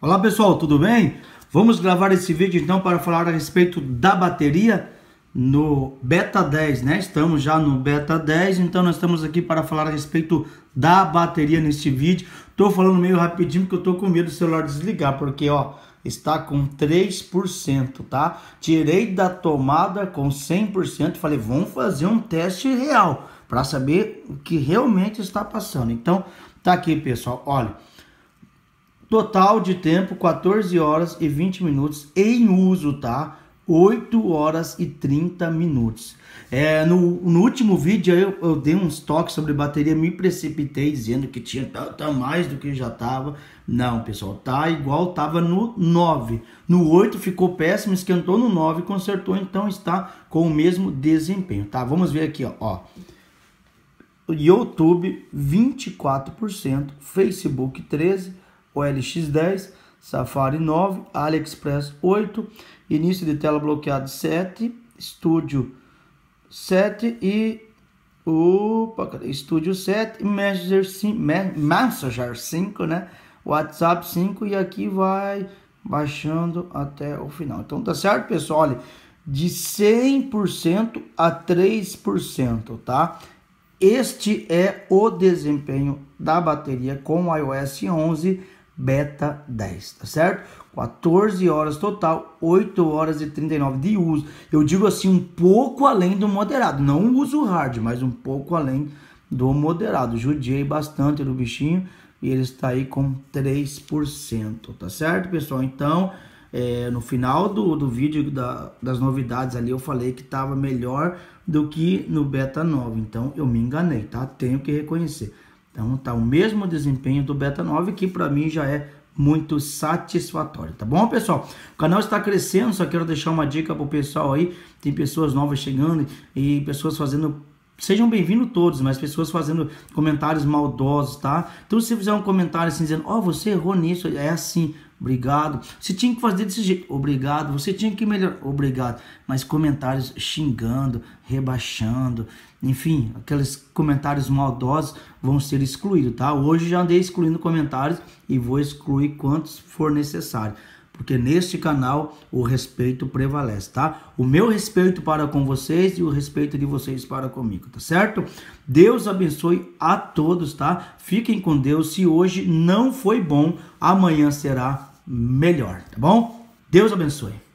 Olá pessoal, tudo bem? Vamos gravar esse vídeo então para falar a respeito da bateria no Beta 10, né? Estamos já no Beta 10, então nós estamos aqui para falar a respeito da bateria neste vídeo. Estou falando meio rapidinho porque eu estou com medo do celular desligar, porque ó, está com 3%, tá? Tirei da tomada com 100%, falei, vamos fazer um teste real para saber o que realmente está passando. Então, tá aqui, pessoal, olha, Total de tempo 14 horas e 20 minutos em uso, tá? 8 horas e 30 minutos. É, no, no último vídeo eu, eu dei um estoque sobre bateria, me precipitei dizendo que tinha tá, mais do que já tava. Não, pessoal, tá igual tava no 9. No 8 ficou péssimo, esquentou no 9, consertou, então está com o mesmo desempenho, tá? Vamos ver aqui, ó. ó. YouTube 24%, Facebook 13%, OLX 10, Safari 9, AliExpress 8, início de tela bloqueado 7, Studio 7 e Opa, Studio 7, Messenger 5, Messenger 5, né? WhatsApp 5 e aqui vai baixando até o final. Então tá certo, pessoal? Olha, de 100% a 3%, tá? Este é o desempenho da bateria com o iOS 11 beta 10, tá certo? 14 horas total, 8 horas e 39 de uso. Eu digo assim, um pouco além do moderado, não uso hard, mas um pouco além do moderado. Judiei bastante do bichinho e ele está aí com 3%, tá certo, pessoal? Então, é, no final do, do vídeo da, das novidades ali, eu falei que estava melhor do que no beta 9, então eu me enganei, tá? Tenho que reconhecer. Então tá o mesmo desempenho do Beta 9, que para mim já é muito satisfatório, tá bom, pessoal? O canal está crescendo, só quero deixar uma dica pro pessoal aí. Tem pessoas novas chegando e pessoas fazendo Sejam bem-vindos todos, mas pessoas fazendo comentários maldosos, tá? Então, se fizer um comentário assim, dizendo, ó, oh, você errou nisso, é assim. Obrigado. Você tinha que fazer desse jeito. Obrigado. Você tinha que melhorar. Obrigado. Mas comentários xingando, rebaixando, enfim, aqueles comentários maldosos vão ser excluídos, tá? Hoje já andei excluindo comentários e vou excluir quantos for necessário porque neste canal o respeito prevalece, tá? O meu respeito para com vocês e o respeito de vocês para comigo, tá certo? Deus abençoe a todos, tá? Fiquem com Deus. Se hoje não foi bom, amanhã será melhor, tá bom? Deus abençoe.